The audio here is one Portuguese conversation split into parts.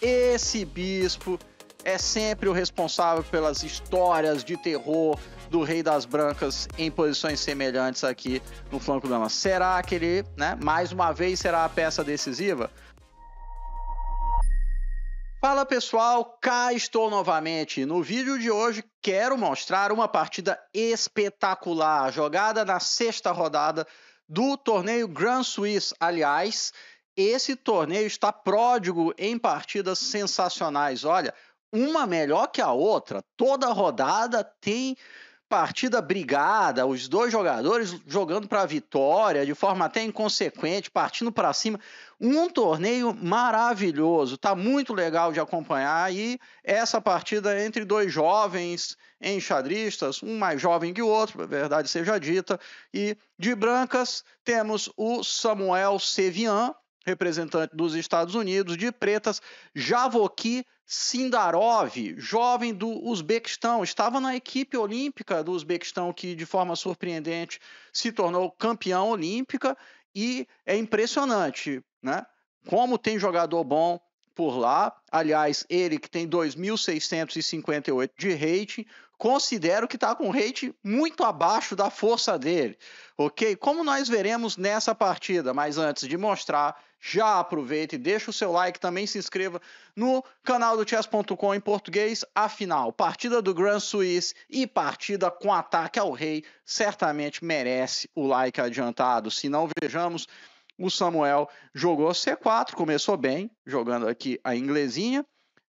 Esse bispo é sempre o responsável pelas histórias de terror do Rei das Brancas em posições semelhantes aqui no flanco dela. Será que ele, né, mais uma vez, será a peça decisiva? Fala pessoal, cá estou novamente. No vídeo de hoje quero mostrar uma partida espetacular jogada na sexta rodada do torneio Grand Suisse, aliás, esse torneio está pródigo em partidas sensacionais. Olha, uma melhor que a outra. Toda rodada tem partida brigada, os dois jogadores jogando para a vitória de forma até inconsequente, partindo para cima. Um torneio maravilhoso, tá muito legal de acompanhar e essa partida entre dois jovens enxadristas, um mais jovem que o outro, verdade seja dita, e de brancas temos o Samuel Sevian representante dos Estados Unidos, de pretas, Javoki Sindarov, jovem do Uzbequistão, estava na equipe olímpica do Uzbequistão, que de forma surpreendente se tornou campeão olímpica, e é impressionante, né? Como tem jogador bom por lá. Aliás, ele que tem 2.658 de rating, considero que está com um rate muito abaixo da força dele, ok? Como nós veremos nessa partida, mas antes de mostrar, já aproveita e deixa o seu like, também se inscreva no canal do chess.com em português, afinal, partida do Grand Suisse e partida com ataque ao rei certamente merece o like adiantado, se não vejamos... O Samuel jogou C4, começou bem, jogando aqui a inglesinha,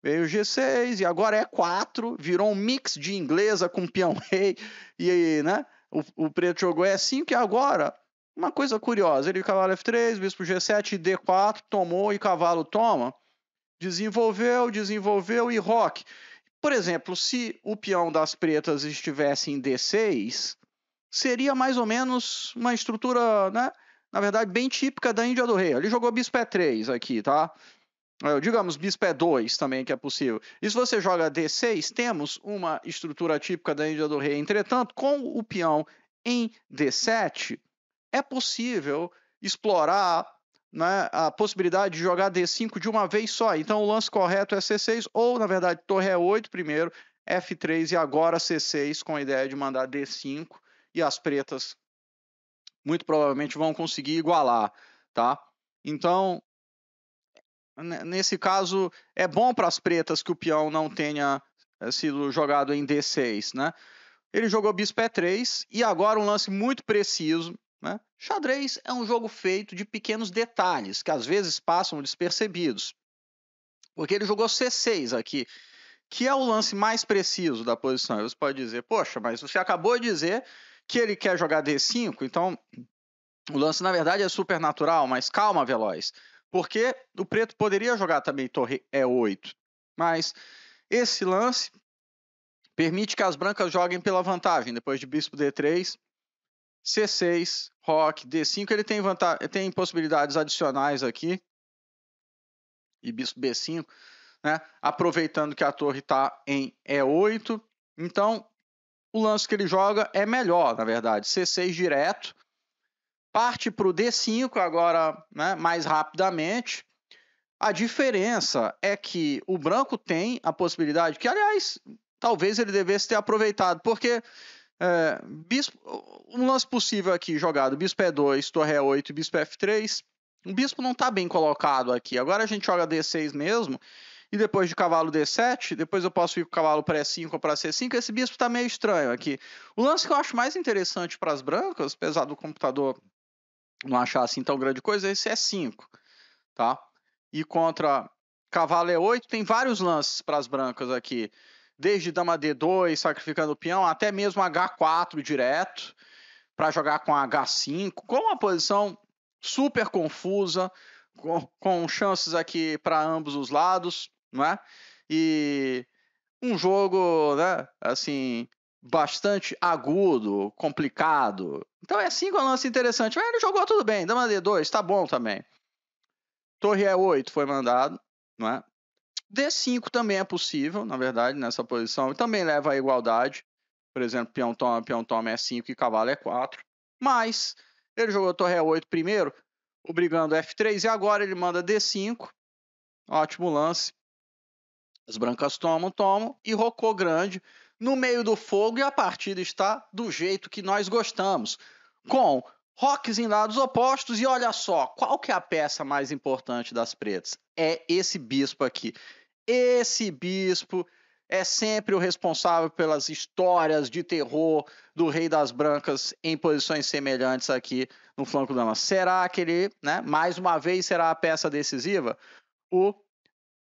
Veio G6 e agora é 4, virou um mix de inglesa com peão rei e aí, né? O, o preto jogou E5 é e agora, uma coisa curiosa, ele cavalo F3, bispo G7, D4, tomou e cavalo toma. Desenvolveu, desenvolveu e roque. Por exemplo, se o peão das pretas estivesse em D6, seria mais ou menos uma estrutura, né? Na verdade, bem típica da Índia do Rei. Ele jogou bispo E3 aqui, tá? É, digamos, bispo é 2 também, que é possível. E se você joga D6, temos uma estrutura típica da Índia do Rei. Entretanto, com o peão em D7, é possível explorar né, a possibilidade de jogar D5 de uma vez só. Então, o lance correto é C6, ou, na verdade, torre E8 é primeiro, F3 e agora C6, com a ideia de mandar D5. E as pretas, muito provavelmente, vão conseguir igualar, tá? Então, nesse caso, é bom para as pretas que o peão não tenha eh, sido jogado em D6, né? Ele jogou bispo E3 e agora um lance muito preciso, né? Xadrez é um jogo feito de pequenos detalhes que às vezes passam despercebidos. Porque ele jogou C6 aqui, que é o lance mais preciso da posição. Você pode dizer, poxa, mas você acabou de dizer que ele quer jogar D5, então o lance na verdade é super natural, mas calma, Veloz. Porque o preto poderia jogar também torre E8. É Mas esse lance permite que as brancas joguem pela vantagem. Depois de bispo D3, C6, roque, D5. Ele tem, vantagem, tem possibilidades adicionais aqui. E bispo B5. Né? Aproveitando que a torre está em E8. É então, o lance que ele joga é melhor, na verdade. C6 direto parte para o D5 agora né, mais rapidamente. A diferença é que o branco tem a possibilidade, que aliás, talvez ele devesse ter aproveitado, porque é, bispo, um lance possível aqui jogado: bispo E2, é torre E8 é e bispo é F3. O bispo não está bem colocado aqui. Agora a gente joga D6 mesmo, e depois de cavalo D7, depois eu posso ir para cavalo para E5 ou para C5. Esse bispo está meio estranho aqui. O lance que eu acho mais interessante para as brancas, apesar do computador não achar assim tão grande coisa, esse é 5, tá? E contra cavalo é 8, tem vários lances para as brancas aqui, desde dama D2, sacrificando o peão, até mesmo H4 direto, para jogar com H5, com uma posição super confusa, com, com chances aqui para ambos os lados, não é? E um jogo, né, assim, bastante agudo, complicado, então é assim o lance interessante. ele jogou tudo bem, dama D2, tá bom também. Torre E8 é foi mandado, não é? D5 também é possível, na verdade, nessa posição. E também leva à igualdade. Por exemplo, peão toma, peão toma é 5 e cavalo é 4. Mas ele jogou torre E8 é primeiro, obrigando F3. E agora ele manda D5. Ótimo lance. As brancas tomam, tomam. E rocou grande no meio do fogo. E a partida está do jeito que nós gostamos com rocks em lados opostos e olha só, qual que é a peça mais importante das pretas? É esse bispo aqui. Esse bispo é sempre o responsável pelas histórias de terror do Rei das Brancas em posições semelhantes aqui no flanco da lama. Será que ele, né, mais uma vez, será a peça decisiva? O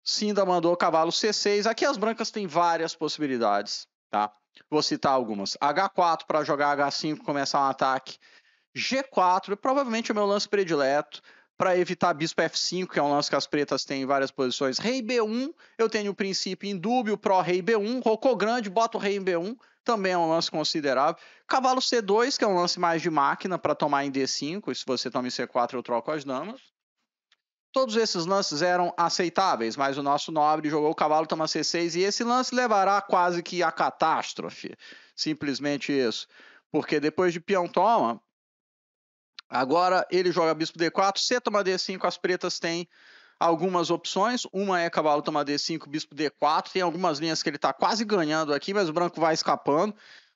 Cinda mandou o cavalo C6. Aqui as brancas têm várias possibilidades. Tá? Vou citar algumas. H4 para jogar H5, começar um ataque. G4, provavelmente o meu lance predileto, para evitar bispo F5, que é um lance que as pretas têm em várias posições. Rei B1, eu tenho o princípio dúbio, pró rei B1, rocô grande, boto o rei em B1, também é um lance considerável. Cavalo C2, que é um lance mais de máquina para tomar em D5, se você toma em C4 eu troco as damas. Todos esses lances eram aceitáveis, mas o nosso nobre jogou o cavalo, toma C6, e esse lance levará quase que à catástrofe. Simplesmente isso. Porque depois de peão toma, agora ele joga bispo D4, C toma D5, as pretas têm algumas opções. Uma é cavalo toma D5, bispo D4. Tem algumas linhas que ele está quase ganhando aqui, mas o branco vai escapando.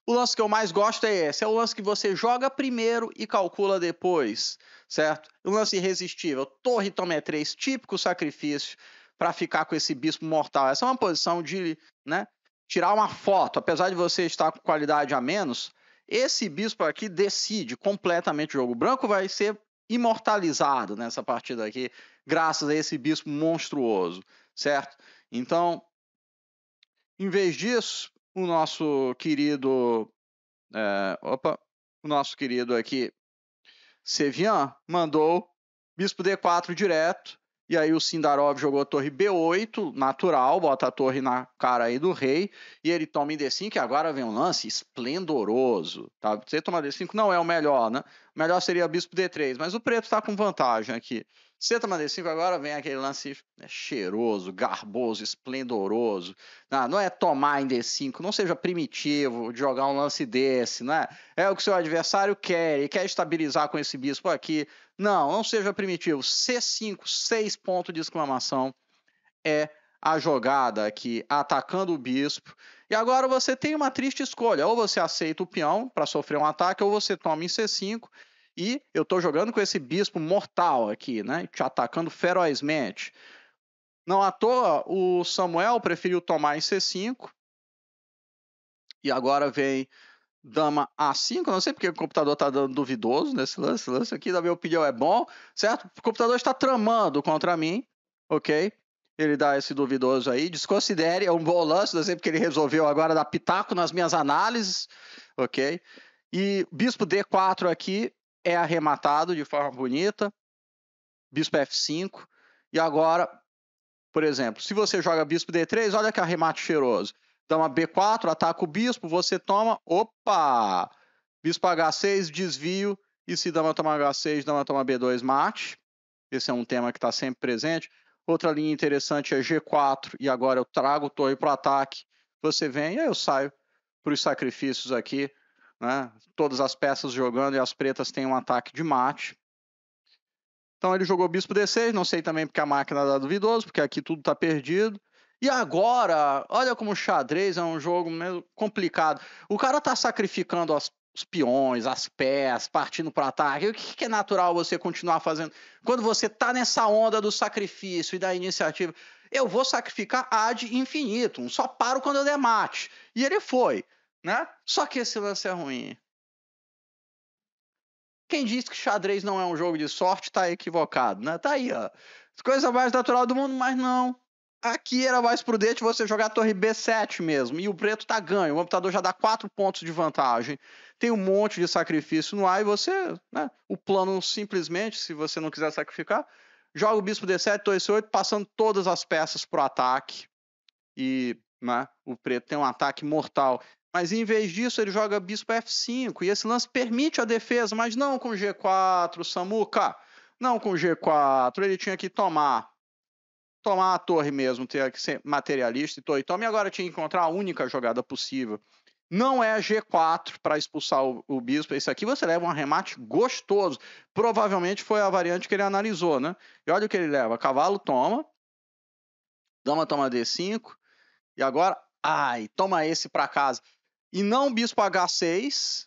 O lance que eu mais gosto é esse: é o lance que você joga primeiro e calcula depois, certo? Um lance irresistível. Torre tome 3, típico sacrifício para ficar com esse bispo mortal. Essa é uma posição de né, tirar uma foto, apesar de você estar com qualidade a menos. Esse bispo aqui decide completamente o jogo. O branco vai ser imortalizado nessa partida aqui, graças a esse bispo monstruoso, certo? Então, em vez disso, o nosso querido. É, opa! O nosso querido aqui, Sevian, mandou bispo D4 direto. E aí o Sindarov jogou a torre B8, natural, bota a torre na cara aí do rei, e ele toma em D5, que agora vem um lance esplendoroso, tá? Você tomar D5 não é o melhor, né? O melhor seria bispo D3, mas o preto está com vantagem aqui. Senta na D5 agora, vem aquele lance né, cheiroso, garboso, esplendoroso. Não, ah, não é tomar em D5, não seja primitivo de jogar um lance desse, né? É o que seu adversário quer, e quer estabilizar com esse bispo aqui. Não, não seja primitivo. C5, 6 pontos de exclamação é a jogada aqui, atacando o bispo. E agora você tem uma triste escolha: ou você aceita o peão para sofrer um ataque, ou você toma em C5 e eu estou jogando com esse bispo mortal aqui, né? Te atacando ferozmente. Não à toa, o Samuel preferiu tomar em C5. E agora vem dama A5. Não sei porque o computador está dando duvidoso nesse lance. Esse lance aqui, da minha opinião, é bom, certo? O computador está tramando contra mim, ok? Ele dá esse duvidoso aí. Desconsidere, é um bom lance, não sei porque ele resolveu agora dar pitaco nas minhas análises, ok? E bispo D4 aqui, é arrematado de forma bonita, bispo F5, e agora, por exemplo, se você joga bispo D3, olha que arremate cheiroso. Dama B4, ataca o bispo, você toma, opa! Bispo H6, desvio, e se dama toma H6, dama toma B2, mate. Esse é um tema que está sempre presente. Outra linha interessante é G4, e agora eu trago o torre para o ataque. Você vem e eu saio para os sacrifícios aqui né? Todas as peças jogando e as pretas têm um ataque de mate. Então ele jogou bispo D6, não sei também porque a máquina dá duvidoso, porque aqui tudo está perdido. E agora, olha como o xadrez é um jogo meio complicado. O cara tá sacrificando as, os peões, as pés, partindo para ataque. O que, que, é natural você continuar fazendo? Quando você tá nessa onda do sacrifício e da iniciativa, eu vou sacrificar ad infinitum, só paro quando eu der mate. E ele foi. Né? Só que esse lance é ruim. Quem diz que xadrez não é um jogo de sorte tá equivocado, né? Tá aí, ó. Coisa mais natural do mundo, mas não. Aqui era mais prudente você jogar a torre B7 mesmo. E o preto tá ganho. O computador já dá 4 pontos de vantagem. Tem um monte de sacrifício no A e você, né? O plano simplesmente, se você não quiser sacrificar, joga o bispo D7, torre C8, passando todas as peças pro ataque. E né, o preto tem um ataque mortal. Mas em vez disso, ele joga bispo F5. E esse lance permite a defesa, mas não com G4, Samuca. Não com G4. Ele tinha que tomar. Tomar a torre mesmo, ter que ser materialista e torre tome. E agora tinha que encontrar a única jogada possível. Não é G4 para expulsar o, o bispo. Esse aqui você leva um arremate gostoso. Provavelmente foi a variante que ele analisou, né? E olha o que ele leva: cavalo toma, dama toma D5. E agora, ai, toma esse para casa e não bispo H6,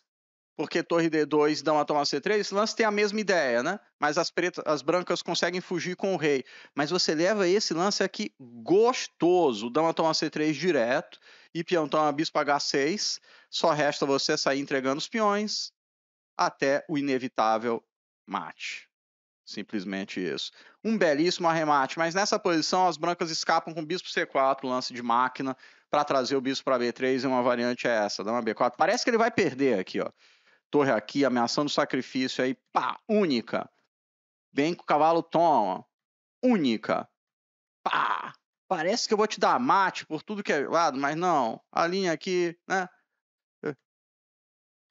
porque torre D2 dá uma toma C3, esse lance tem a mesma ideia, né? Mas as pretas, as brancas conseguem fugir com o rei. Mas você leva esse lance aqui gostoso, dá uma tomada C3 direto, e peão toma bispo H6, só resta você sair entregando os peões até o inevitável mate. Simplesmente isso. Um belíssimo arremate, mas nessa posição as brancas escapam com bispo C4, lance de máquina, para trazer o bispo para B3 e uma variante é essa, dá uma B4. Parece que ele vai perder aqui, ó. Torre aqui, ameaçando sacrifício aí, pá, única. Vem com o cavalo toma, única. Pá, parece que eu vou te dar mate por tudo que é lado, mas não. A linha aqui, né? É.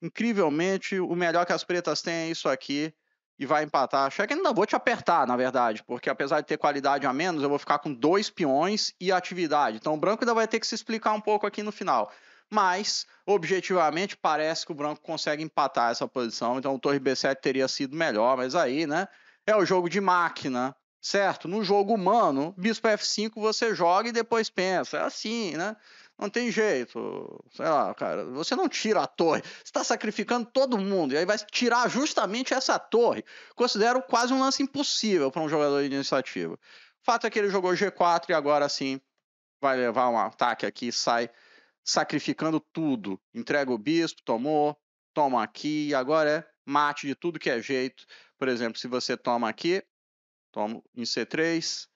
Incrivelmente, o melhor que as pretas têm é isso aqui e vai empatar. Acho que ainda vou te apertar, na verdade, porque apesar de ter qualidade a menos, eu vou ficar com dois peões e atividade. Então o branco ainda vai ter que se explicar um pouco aqui no final. Mas, objetivamente, parece que o branco consegue empatar essa posição. Então o torre B7 teria sido melhor, mas aí, né? É o jogo de máquina, certo? No jogo humano, bispo F5 você joga e depois pensa. É assim, né? Não tem jeito. Sei lá, cara, você não tira a torre. Você está sacrificando todo mundo. E aí vai tirar justamente essa torre. Considero quase um lance impossível para um jogador de iniciativa. Fato é que ele jogou G4 e agora sim vai levar um ataque aqui e sai sacrificando tudo. Entrega o bispo, tomou, toma aqui. E agora é mate de tudo que é jeito. Por exemplo, se você toma aqui, toma em C3.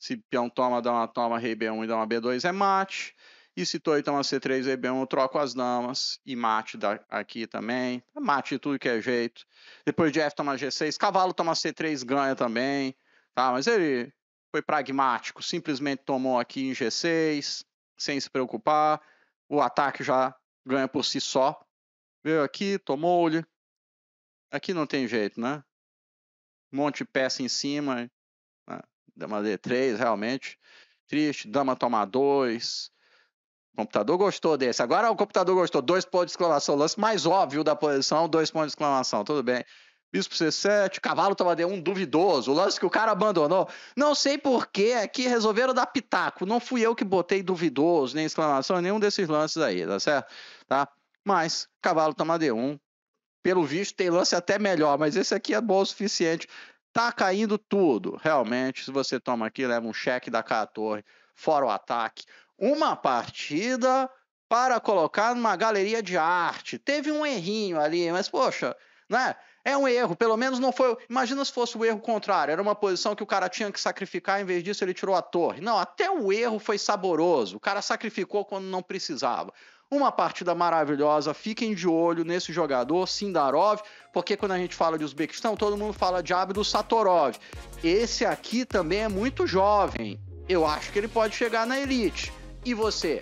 Se peão toma, dá uma toma, rei B1 e dá uma B2 é mate. E citou então a C3 EB1, eu troco as damas e mate da, aqui também. Mate de tudo que é jeito. Depois de F toma G6, cavalo toma C3, ganha também. Tá? Mas ele foi pragmático, simplesmente tomou aqui em G6, sem se preocupar. O ataque já ganha por si só. Veio aqui, tomou-lhe. Aqui não tem jeito, né? Um monte de peça em cima. Né? Dama D3, realmente. Triste. Dama toma 2. O computador gostou desse. Agora o computador gostou. Dois pontos de exclamação. Lance mais óbvio da posição, dois pontos de exclamação. Tudo bem. Bispo C7, cavalo tava de um duvidoso. O lance que o cara abandonou. Não sei porquê, aqui é resolveram dar pitaco. Não fui eu que botei duvidoso, nem exclamação, nenhum desses lances aí, tá certo? Tá? Mas, cavalo toma D1. Pelo visto, tem lance até melhor, mas esse aqui é bom o suficiente. Tá caindo tudo, realmente. Se você toma aqui, leva um cheque da K torre, fora o ataque, uma partida para colocar numa galeria de arte. Teve um errinho ali, mas poxa, né? É um erro, pelo menos não foi. Imagina se fosse o erro contrário, era uma posição que o cara tinha que sacrificar, em vez disso ele tirou a torre. Não, até o erro foi saboroso. O cara sacrificou quando não precisava. Uma partida maravilhosa, fiquem de olho nesse jogador, Sindarov, porque quando a gente fala de Uzbequistão, todo mundo fala de Abdo Satorov. Esse aqui também é muito jovem. Eu acho que ele pode chegar na elite. E você?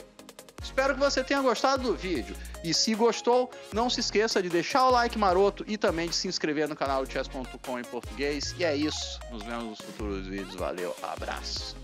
Espero que você tenha gostado do vídeo. E se gostou, não se esqueça de deixar o like maroto e também de se inscrever no canal chess.com em português. E é isso. Nos vemos nos futuros vídeos. Valeu, abraço.